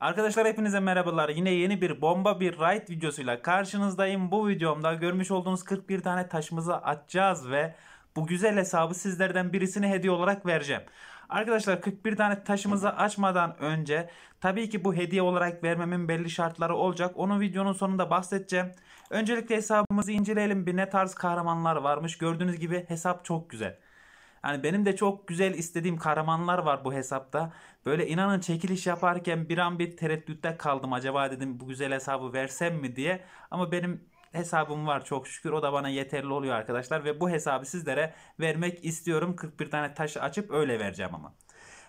Arkadaşlar hepinize merhabalar. Yine yeni bir bomba bir ride videosuyla karşınızdayım. Bu videomda görmüş olduğunuz 41 tane taşımızı atacağız ve bu güzel hesabı sizlerden birisini hediye olarak vereceğim. Arkadaşlar 41 tane taşımızı açmadan önce tabii ki bu hediye olarak vermemin belli şartları olacak. Onu videonun sonunda bahsedeceğim. Öncelikle hesabımızı inceleyelim bir ne tarz kahramanlar varmış. Gördüğünüz gibi hesap çok güzel. Hani benim de çok güzel istediğim kahramanlar var bu hesapta. Böyle inanın çekiliş yaparken bir an bir tereddütte kaldım. Acaba dedim bu güzel hesabı versem mi diye. Ama benim hesabım var çok şükür. O da bana yeterli oluyor arkadaşlar. Ve bu hesabı sizlere vermek istiyorum. 41 tane taşı açıp öyle vereceğim ama.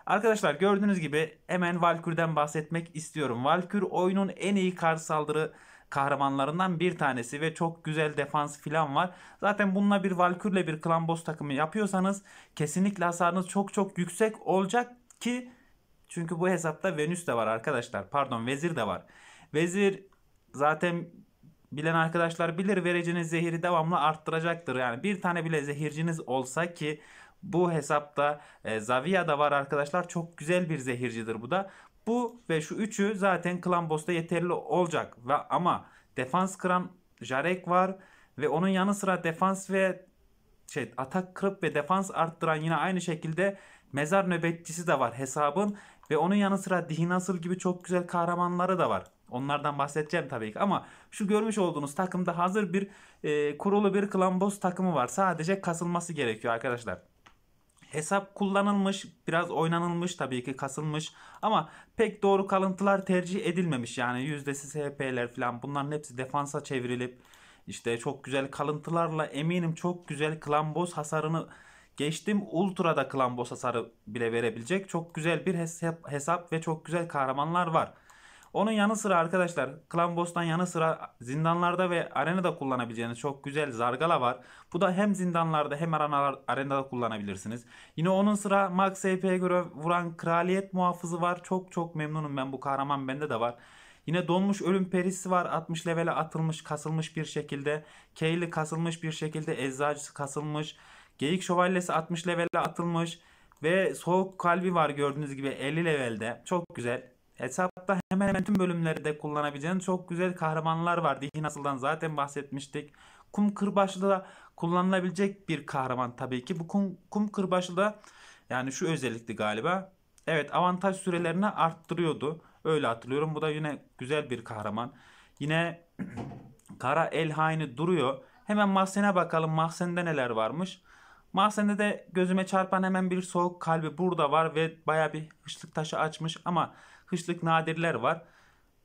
Arkadaşlar gördüğünüz gibi hemen Valkür'den bahsetmek istiyorum. Valkür oyunun en iyi kar saldırı kahramanlarından bir tanesi ve çok güzel defans filan var. Zaten bununla bir Valkür'le bir Klamboz takımı yapıyorsanız kesinlikle hasarınız çok çok yüksek olacak ki çünkü bu hesapta Venüs de var arkadaşlar. Pardon Vezir de var. Vezir zaten bilen arkadaşlar bilir vereceğiniz zehiri devamlı arttıracaktır. Yani bir tane bile zehirciniz olsa ki bu hesapta e, Zavia da var arkadaşlar. Çok güzel bir zehircidir bu da. Bu ve şu üçü zaten Klambos'ta yeterli olacak. Ve, ama defans kıran Jarek var ve onun yanı sıra defans ve şey atak kırıp ve defans arttıran yine aynı şekilde mezar nöbetçisi de var hesabın ve onun yanı sıra Dihinasıl gibi çok güzel kahramanları da var. Onlardan bahsedeceğim tabii ki ama şu görmüş olduğunuz takımda hazır bir e, kurulu bir klamboz takımı var. Sadece kasılması gerekiyor arkadaşlar. Hesap kullanılmış, biraz oynanılmış tabii ki kasılmış ama pek doğru kalıntılar tercih edilmemiş. Yani yüzdesi HP'ler falan bunların hepsi defansa çevrilip işte çok güzel kalıntılarla eminim çok güzel klamboz hasarını geçtim. Ultra'da klamboz hasarı bile verebilecek çok güzel bir hesap, hesap ve çok güzel kahramanlar var. Onun yanı sıra arkadaşlar Clan Boss'tan yanı sıra zindanlarda ve arenada kullanabileceğiniz çok güzel Zargala var. Bu da hem zindanlarda hem arenada kullanabilirsiniz. Yine onun sıra Max HP'ye göre vuran Kraliyet Muhafızı var. Çok çok memnunum ben bu kahraman bende de var. Yine donmuş ölüm perisi var. 60 levele atılmış, kasılmış bir şekilde. Kaylee kasılmış bir şekilde. Eczacısı kasılmış. Geyik şövalyesi 60 levele atılmış. Ve soğuk kalbi var gördüğünüz gibi 50 levelde. Çok güzel. Hesap Hatta hemen hemen tüm bölümleri de kullanabileceğin çok güzel kahramanlar var. Dihin Asıl'dan zaten bahsetmiştik. Kum Kırbaçlı da kullanılabilecek bir kahraman tabii ki. Bu kum, kum Kırbaçlı da yani şu özellikti galiba. Evet avantaj sürelerini arttırıyordu. Öyle hatırlıyorum. Bu da yine güzel bir kahraman. Yine Kara Elhain'i duruyor. Hemen mahsene bakalım. Mahzende neler varmış. Mahzende de gözüme çarpan hemen bir soğuk kalbi burada var ve baya bir hışlık taşı açmış ama Hışlık Nadirler var.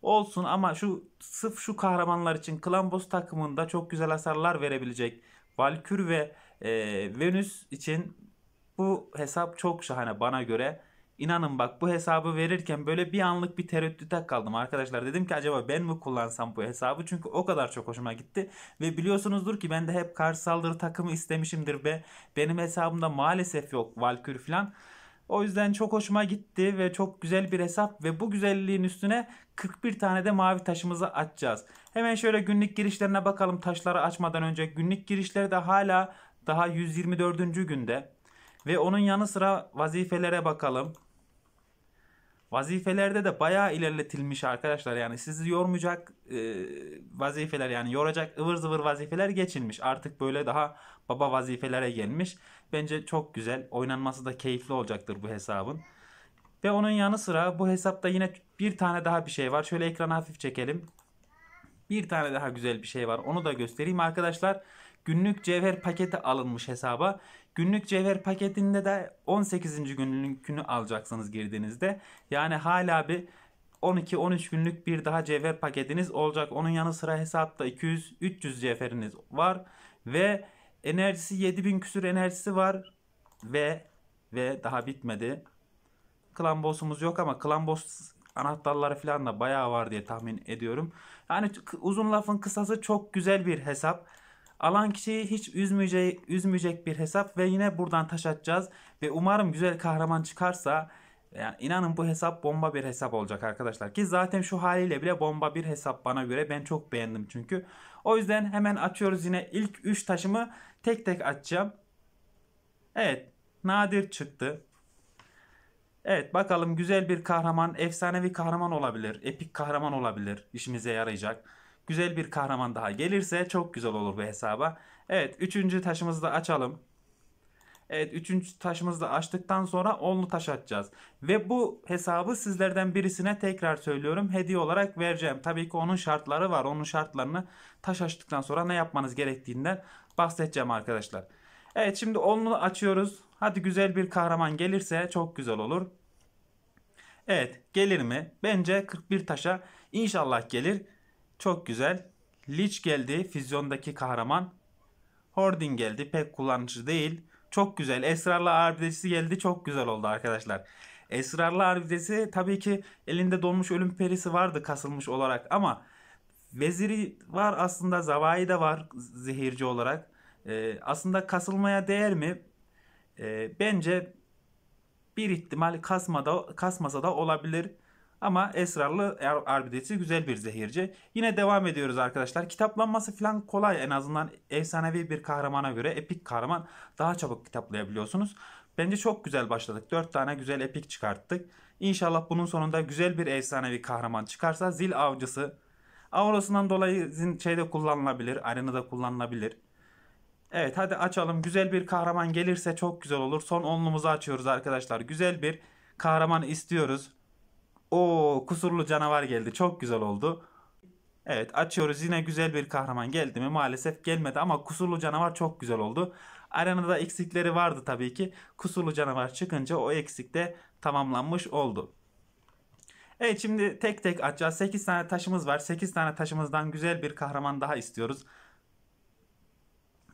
Olsun ama şu sıf şu kahramanlar için Klambos takımında çok güzel hasarlar verebilecek Valkür ve e, Venüs için bu hesap çok şahane bana göre. İnanın bak bu hesabı verirken böyle bir anlık bir tereddüte kaldım arkadaşlar. Dedim ki acaba ben mi kullansam bu hesabı? Çünkü o kadar çok hoşuma gitti. Ve biliyorsunuzdur ki ben de hep karşı saldırı takımı istemişimdir ve benim hesabımda maalesef yok Valkür falan. O yüzden çok hoşuma gitti ve çok güzel bir hesap ve bu güzelliğin üstüne 41 tane de mavi taşımızı açacağız. Hemen şöyle günlük girişlerine bakalım taşları açmadan önce. Günlük girişleri de hala daha 124. günde. Ve onun yanı sıra vazifelere bakalım. Vazifelerde de bayağı ilerletilmiş arkadaşlar. Yani sizi yormayacak e, vazifeler yani yoracak ıvır zıvır vazifeler geçilmiş. Artık böyle daha baba vazifelere gelmiş. Bence çok güzel. Oynanması da keyifli olacaktır bu hesabın. Ve onun yanı sıra bu hesapta yine bir tane daha bir şey var. Şöyle ekranı hafif çekelim. Bir tane daha güzel bir şey var. Onu da göstereyim arkadaşlar günlük cevher paketi alınmış hesaba. Günlük cevher paketinde de 18. günlükünü alacaksınız girdiğinizde. Yani hala bir 12-13 günlük bir daha cevher paketiniz olacak. Onun yanı sıra hesapta 200-300 cevheriniz var. Ve enerjisi 7000 küsür enerjisi var. Ve ve daha bitmedi. Klan boss'umuz yok ama klan boss anahtarları falan da bayağı var diye tahmin ediyorum. Yani uzun lafın kısası çok güzel bir hesap. Alan kişiyi hiç üzmeyecek, üzmeyecek bir hesap ve yine buradan taş atacağız. Ve umarım güzel kahraman çıkarsa yani inanın bu hesap bomba bir hesap olacak arkadaşlar. Ki zaten şu haliyle bile bomba bir hesap bana göre. Ben çok beğendim çünkü. O yüzden hemen açıyoruz yine ilk 3 taşımı tek tek atacağım. Evet nadir çıktı. Evet bakalım güzel bir kahraman, efsanevi kahraman olabilir. Epik kahraman olabilir. işimize yarayacak. Güzel bir kahraman daha gelirse çok güzel olur bu hesaba. Evet üçüncü taşımızı da açalım. Evet üçüncü taşımızı da açtıktan sonra onlu taş atacağız. Ve bu hesabı sizlerden birisine tekrar söylüyorum hediye olarak vereceğim. Tabii ki onun şartları var. Onun şartlarını taş açtıktan sonra ne yapmanız gerektiğinden bahsedeceğim arkadaşlar. Evet şimdi onlu açıyoruz. Hadi güzel bir kahraman gelirse çok güzel olur. Evet gelir mi? Bence 41 taşa inşallah gelir. Çok güzel. Lich geldi füzyondaki kahraman. Hording geldi pek kullanıcı değil. Çok güzel. Esrarlı Arbidesi geldi. Çok güzel oldu arkadaşlar. Esrarlı Arbidesi tabii ki elinde donmuş ölüm perisi vardı kasılmış olarak ama Veziri var aslında Zavai de var zehirci olarak. Ee, aslında kasılmaya değer mi? Ee, bence bir ihtimal kasmada kasmasa da olabilir. Ama esrarlı er, arbidesi güzel bir zehirci. Yine devam ediyoruz arkadaşlar. Kitaplanması falan kolay en azından efsanevi bir kahramana göre epik kahraman daha çabuk kitaplayabiliyorsunuz. Bence çok güzel başladık. 4 tane güzel epik çıkarttık. İnşallah bunun sonunda güzel bir efsanevi kahraman çıkarsa zil avcısı. Avros'undan dolayı zin şeyde kullanılabilir. Arenada kullanılabilir. Evet hadi açalım. Güzel bir kahraman gelirse çok güzel olur. Son onlumuzu açıyoruz arkadaşlar. Güzel bir kahraman istiyoruz. O kusurlu canavar geldi. Çok güzel oldu. Evet açıyoruz yine güzel bir kahraman geldi mi? Maalesef gelmedi ama kusurlu canavar çok güzel oldu. Arenada eksikleri vardı tabii ki. Kusurlu canavar çıkınca o eksik de tamamlanmış oldu. Evet şimdi tek tek açacağız. 8 tane taşımız var. 8 tane taşımızdan güzel bir kahraman daha istiyoruz.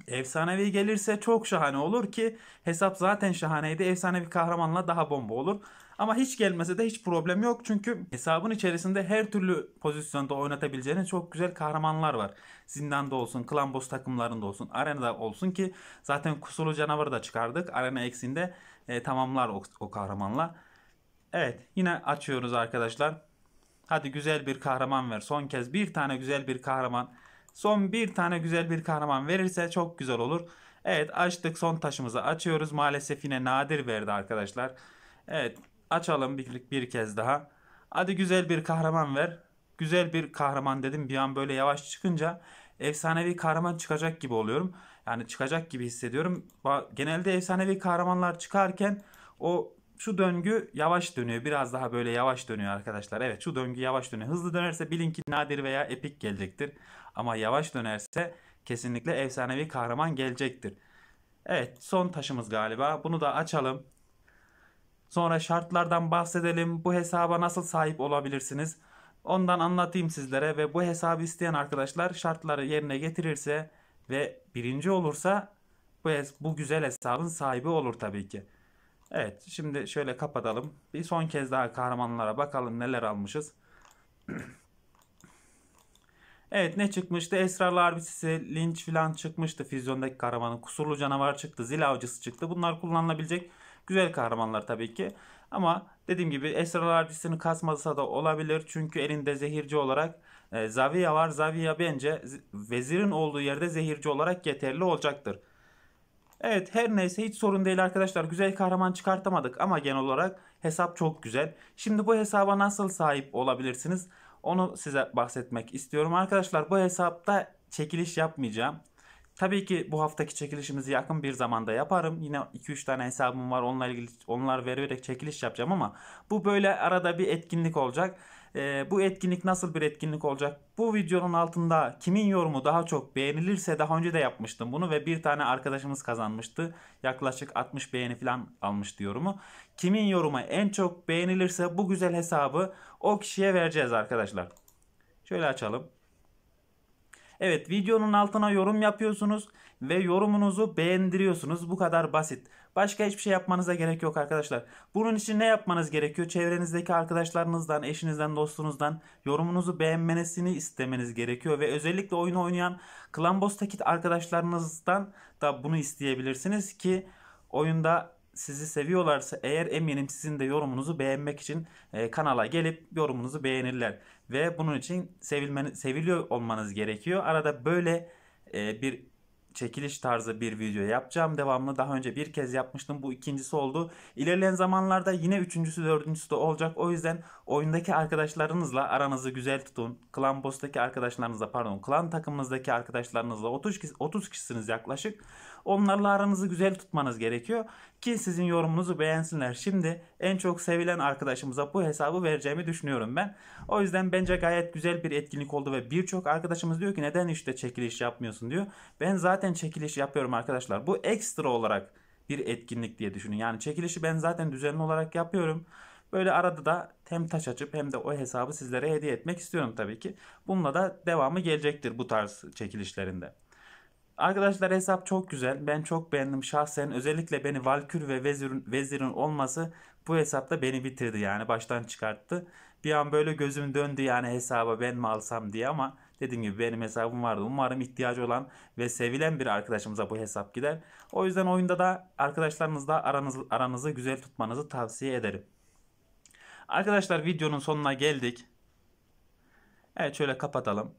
Efsanevi gelirse çok şahane olur ki hesap zaten şahaneydi. Efsanevi kahramanla daha bomba olur. Ama hiç gelmese de hiç problem yok. Çünkü hesabın içerisinde her türlü pozisyonda oynatabileceğiniz çok güzel kahramanlar var. Zindanda olsun, klan takımlarında olsun, arenada olsun ki zaten kusulu canavarı da çıkardık. Arena eksinde e, tamamlar o, o kahramanla. Evet yine açıyoruz arkadaşlar. Hadi güzel bir kahraman ver. Son kez bir tane güzel bir kahraman. Son bir tane güzel bir kahraman verirse çok güzel olur. Evet açtık son taşımızı açıyoruz. Maalesef yine nadir verdi arkadaşlar. Evet Açalım bir, bir kez daha. Hadi güzel bir kahraman ver. Güzel bir kahraman dedim. Bir an böyle yavaş çıkınca efsanevi kahraman çıkacak gibi oluyorum. Yani çıkacak gibi hissediyorum. Genelde efsanevi kahramanlar çıkarken o şu döngü yavaş dönüyor. Biraz daha böyle yavaş dönüyor arkadaşlar. Evet şu döngü yavaş dönüyor. Hızlı dönerse bilin ki nadir veya epik gelecektir. Ama yavaş dönerse kesinlikle efsanevi kahraman gelecektir. Evet son taşımız galiba. Bunu da açalım. Sonra şartlardan bahsedelim. Bu hesaba nasıl sahip olabilirsiniz? Ondan anlatayım sizlere ve bu hesabı isteyen arkadaşlar şartları yerine getirirse ve birinci olursa bu, bu güzel hesabın sahibi olur tabii ki. Evet şimdi şöyle kapatalım. Bir son kez daha kahramanlara bakalım neler almışız. evet ne çıkmıştı? Esrar Harbisisi, Lynch falan çıkmıştı. Füzyondaki kahramanın kusurlu canavar çıktı. Zil avcısı çıktı. Bunlar kullanılabilecek Güzel kahramanlar tabii ki. Ama dediğim gibi Esralar Ardisi'ni kasmasa da olabilir. Çünkü elinde zehirci olarak e, Zaviya var. Zaviya bence vezirin olduğu yerde zehirci olarak yeterli olacaktır. Evet her neyse hiç sorun değil arkadaşlar. Güzel kahraman çıkartamadık ama genel olarak hesap çok güzel. Şimdi bu hesaba nasıl sahip olabilirsiniz? Onu size bahsetmek istiyorum. Arkadaşlar bu hesapta çekiliş yapmayacağım. Tabii ki bu haftaki çekilişimizi yakın bir zamanda yaparım. Yine 2-3 tane hesabım var. Onlarla ilgili onlar vererek çekiliş yapacağım ama bu böyle arada bir etkinlik olacak. Ee, bu etkinlik nasıl bir etkinlik olacak? Bu videonun altında kimin yorumu daha çok beğenilirse daha önce de yapmıştım bunu ve bir tane arkadaşımız kazanmıştı. Yaklaşık 60 beğeni falan almıştı yorumu. Kimin yorumu en çok beğenilirse bu güzel hesabı o kişiye vereceğiz arkadaşlar. Şöyle açalım. Evet videonun altına yorum yapıyorsunuz ve yorumunuzu beğendiriyorsunuz. Bu kadar basit. Başka hiçbir şey yapmanıza gerek yok arkadaşlar. Bunun için ne yapmanız gerekiyor? Çevrenizdeki arkadaşlarınızdan, eşinizden, dostunuzdan yorumunuzu beğenmesini istemeniz gerekiyor. Ve özellikle oyun oynayan Klambos Takit arkadaşlarınızdan da bunu isteyebilirsiniz ki oyunda sizi seviyorlarsa eğer eminim sizin de yorumunuzu beğenmek için e, kanala gelip yorumunuzu beğenirler. Ve bunun için sevilmen, seviliyor olmanız gerekiyor. Arada böyle e, bir çekiliş tarzı bir video yapacağım. Devamlı daha önce bir kez yapmıştım. Bu ikincisi oldu. İlerleyen zamanlarda yine üçüncüsü dördüncüsü de olacak. O yüzden oyundaki arkadaşlarınızla aranızı güzel tutun. Klan boss'taki arkadaşlarınızla pardon klan takımınızdaki arkadaşlarınızla 30, 30 kişisiniz yaklaşık. Onlarla aranızı güzel tutmanız gerekiyor ki sizin yorumunuzu beğensinler. Şimdi en çok sevilen arkadaşımıza bu hesabı vereceğimi düşünüyorum ben. O yüzden bence gayet güzel bir etkinlik oldu ve birçok arkadaşımız diyor ki neden işte çekiliş yapmıyorsun diyor. Ben zaten çekiliş yapıyorum arkadaşlar. Bu ekstra olarak bir etkinlik diye düşünün. Yani çekilişi ben zaten düzenli olarak yapıyorum. Böyle arada da hem taş açıp hem de o hesabı sizlere hediye etmek istiyorum tabii ki. Bununla da devamı gelecektir bu tarz çekilişlerinde. Arkadaşlar hesap çok güzel. Ben çok beğendim şahsen. Özellikle beni Valkür ve Vezir'in Vezir'in olması bu hesapta beni bitirdi yani baştan çıkarttı. Bir an böyle gözüm döndü yani hesaba ben mi alsam diye ama dediğim gibi benim hesabım vardı. Umarım ihtiyacı olan ve sevilen bir arkadaşımıza bu hesap gider. O yüzden oyunda da arkadaşlarınızla aranız, aranızı güzel tutmanızı tavsiye ederim. Arkadaşlar videonun sonuna geldik. Evet şöyle kapatalım.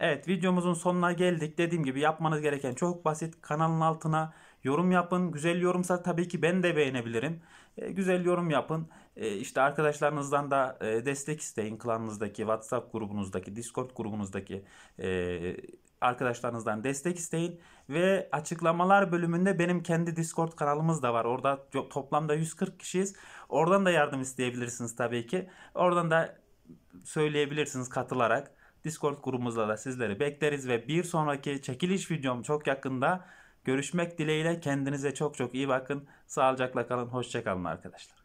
Evet videomuzun sonuna geldik. Dediğim gibi yapmanız gereken çok basit. Kanalın altına yorum yapın. Güzel yorumsa tabii ki ben de beğenebilirim. E, güzel yorum yapın. E, işte arkadaşlarınızdan da e, destek isteyin. Klanınızdaki, WhatsApp grubunuzdaki, Discord grubunuzdaki e, arkadaşlarınızdan destek isteyin. Ve açıklamalar bölümünde benim kendi Discord kanalımız da var. Orada toplamda 140 kişiyiz. Oradan da yardım isteyebilirsiniz tabii ki. Oradan da söyleyebilirsiniz katılarak. Discord grubumuzda da sizleri bekleriz ve bir sonraki çekiliş videom çok yakında. Görüşmek dileğiyle kendinize çok çok iyi bakın. Sağlıcakla kalın. Hoşçakalın arkadaşlar.